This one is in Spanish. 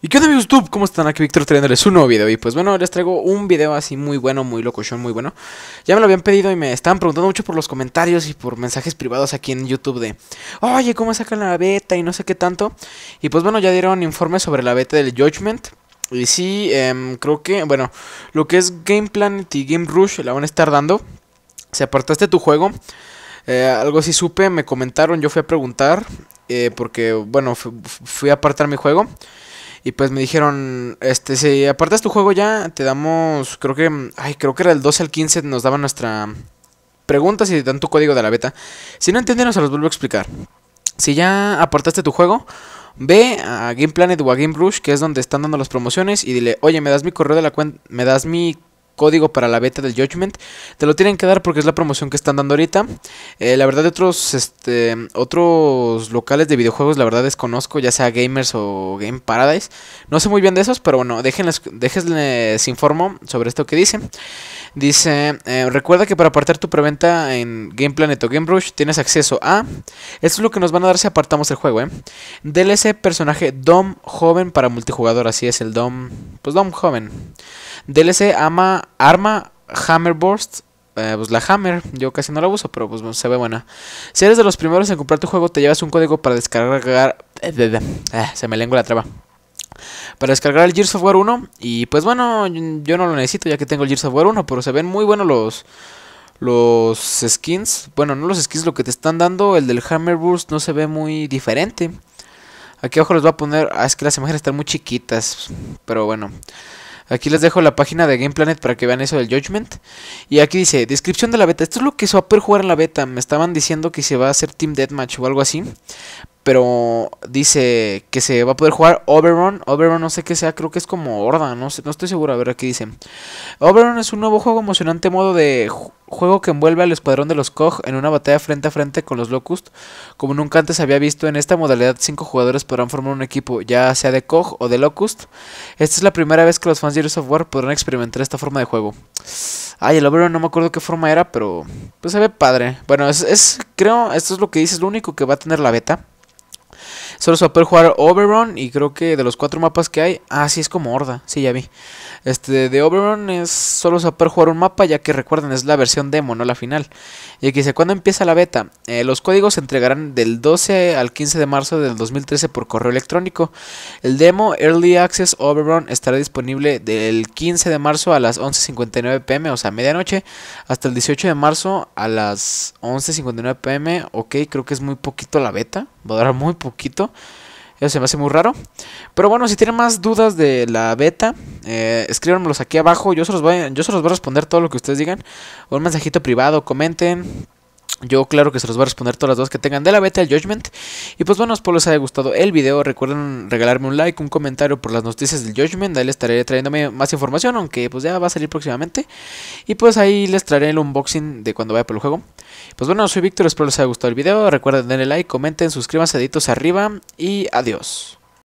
¿Y qué onda amigos YouTube? ¿Cómo están? Aquí Víctor trayéndoles un nuevo video y pues bueno, les traigo un video así muy bueno, muy locochón, muy bueno Ya me lo habían pedido y me estaban preguntando mucho por los comentarios y por mensajes privados aquí en YouTube de Oye, ¿cómo sacan la beta? y no sé qué tanto Y pues bueno, ya dieron informes sobre la beta del Judgment Y sí, em, creo que, bueno, lo que es Game Planet y Game Rush la van a estar dando Si apartaste tu juego eh, algo así supe, me comentaron, yo fui a preguntar, eh, porque, bueno, fui a apartar mi juego. Y pues me dijeron, este, si apartas tu juego ya, te damos, creo que, ay, creo que era el 12 al 15, nos daban nuestra pregunta si te dan tu código de la beta. Si no entienden, se los vuelvo a explicar. Si ya apartaste tu juego, ve a Game Planet o a Game Rush, que es donde están dando las promociones, y dile, oye, me das mi correo de la cuenta, me das mi código para la beta del Judgment. Te lo tienen que dar porque es la promoción que están dando ahorita. Eh, la verdad de otros, este, otros locales de videojuegos, la verdad desconozco, ya sea Gamers o Game Paradise. No sé muy bien de esos, pero bueno, déjenles, déjenles informo sobre esto que dice. Dice, eh, recuerda que para apartar tu preventa en Game Planet o Game Rush tienes acceso a... Esto es lo que nos van a dar si apartamos el juego, ¿eh? DLC personaje Dom joven para multijugador, así es el Dom... Pues Dom joven. DLC ama, arma Hammerburst. Eh, pues la Hammer, yo casi no la uso, pero pues se ve buena. Si eres de los primeros en comprar tu juego, te llevas un código para descargar. Eh, eh, se me lengua la traba. Para descargar el Gear Software War 1. Y pues bueno, yo no lo necesito ya que tengo el Gears of War 1. Pero se ven muy buenos los, los skins. Bueno, no los skins, lo que te están dando. El del Hammer Burst no se ve muy diferente. Aquí abajo les voy a poner. Ah, es que las imágenes están muy chiquitas. Pero bueno. Aquí les dejo la página de Game Planet para que vean eso del Judgment. Y aquí dice, descripción de la beta. Esto es lo que se va a poder jugar en la beta. Me estaban diciendo que se va a hacer Team Deathmatch o algo así pero dice que se va a poder jugar Overrun. Overrun no sé qué sea, creo que es como Horda, no, estoy seguro, a ver aquí dice. Overrun es un nuevo juego emocionante modo de juego que envuelve al escuadrón de los Kog en una batalla frente a frente con los Locust. Como nunca antes había visto, en esta modalidad cinco jugadores podrán formar un equipo, ya sea de Koch o de Locust. Esta es la primera vez que los fans de Gears of War podrán experimentar esta forma de juego. Ay, el Overrun no me acuerdo qué forma era, pero pues se ve padre. Bueno, es, creo, esto es lo que dice, es lo único que va a tener la beta. Solo se poder jugar Overrun y creo que de los cuatro mapas que hay, ah, sí, es como Horda, sí, ya vi. Este, de Overrun es solo se jugar un mapa, ya que recuerden, es la versión demo, no la final. Y aquí dice, ¿cuándo empieza la beta? Eh, los códigos se entregarán del 12 al 15 de marzo del 2013 por correo electrónico. El demo Early Access Overrun estará disponible del 15 de marzo a las 11.59 pm, o sea, medianoche, hasta el 18 de marzo a las 11.59 pm. Ok, creo que es muy poquito la beta va a durar muy poquito. Eso se me hace muy raro. Pero bueno, si tienen más dudas de la beta, eh, escríbanmelos aquí abajo. Yo se, los voy, yo voy a responder todo lo que ustedes digan. O un mensajito privado, comenten. Yo claro que se los voy a responder todas las dudas que tengan de la beta el Judgment. Y pues bueno, espero les haya gustado el video. Recuerden regalarme un like, un comentario por las noticias del Judgment. Ahí les estaré trayéndome más información, aunque pues ya va a salir próximamente. Y pues ahí les traeré el unboxing de cuando vaya por el juego. Pues bueno, soy Víctor, espero les haya gustado el video. Recuerden darle like, comenten, suscríbanse, deditos arriba y adiós.